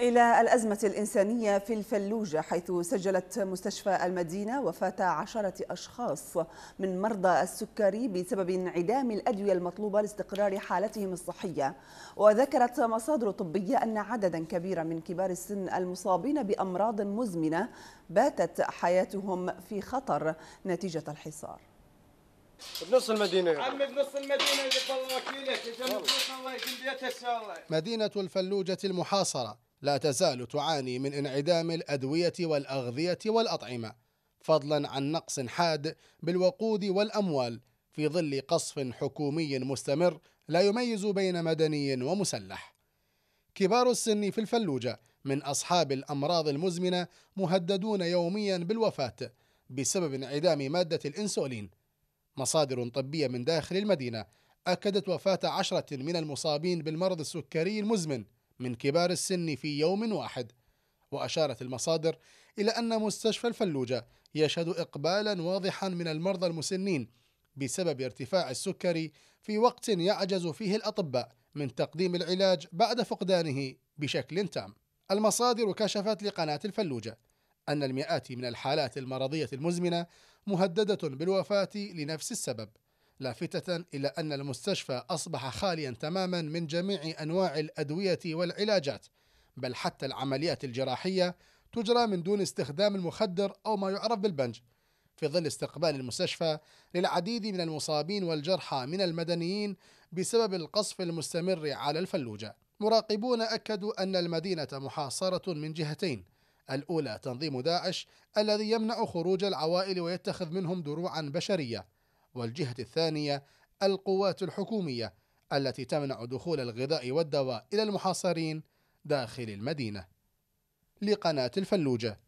إلى الأزمة الإنسانية في الفلوجة حيث سجلت مستشفى المدينة وفاة عشرة أشخاص من مرضى السكري بسبب انعدام الأدوية المطلوبة لاستقرار حالتهم الصحية وذكرت مصادر طبية أن عددا كبيرا من كبار السن المصابين بأمراض مزمنة باتت حياتهم في خطر نتيجة الحصار بنص المدينة يا عمي بنص المدينة اللي الله وكيلك الله يجمع الله ان شاء الله مدينة الفلوجة المحاصرة لا تزال تعاني من انعدام الأدوية والأغذية والأطعمة فضلا عن نقص حاد بالوقود والأموال في ظل قصف حكومي مستمر لا يميز بين مدني ومسلح كبار السن في الفلوجة من أصحاب الأمراض المزمنة مهددون يوميا بالوفاة بسبب انعدام مادة الإنسولين مصادر طبية من داخل المدينة أكدت وفاة عشرة من المصابين بالمرض السكري المزمن من كبار السن في يوم واحد وأشارت المصادر إلى أن مستشفى الفلوجة يشهد إقبالا واضحا من المرضى المسنين بسبب ارتفاع السكري في وقت يعجز فيه الأطباء من تقديم العلاج بعد فقدانه بشكل تام. المصادر كشفت لقناة الفلوجة أن المئات من الحالات المرضية المزمنة مهددة بالوفاة لنفس السبب لافتة إلى أن المستشفى أصبح خاليا تماما من جميع أنواع الأدوية والعلاجات بل حتى العمليات الجراحية تجرى من دون استخدام المخدر أو ما يعرف بالبنج في ظل استقبال المستشفى للعديد من المصابين والجرحى من المدنيين بسبب القصف المستمر على الفلوجة مراقبون أكدوا أن المدينة محاصرة من جهتين الأولى تنظيم داعش الذي يمنع خروج العوائل ويتخذ منهم دروعا بشرية والجهة الثانية القوات الحكومية التي تمنع دخول الغذاء والدواء إلى المحاصرين داخل المدينة لقناة الفلوجة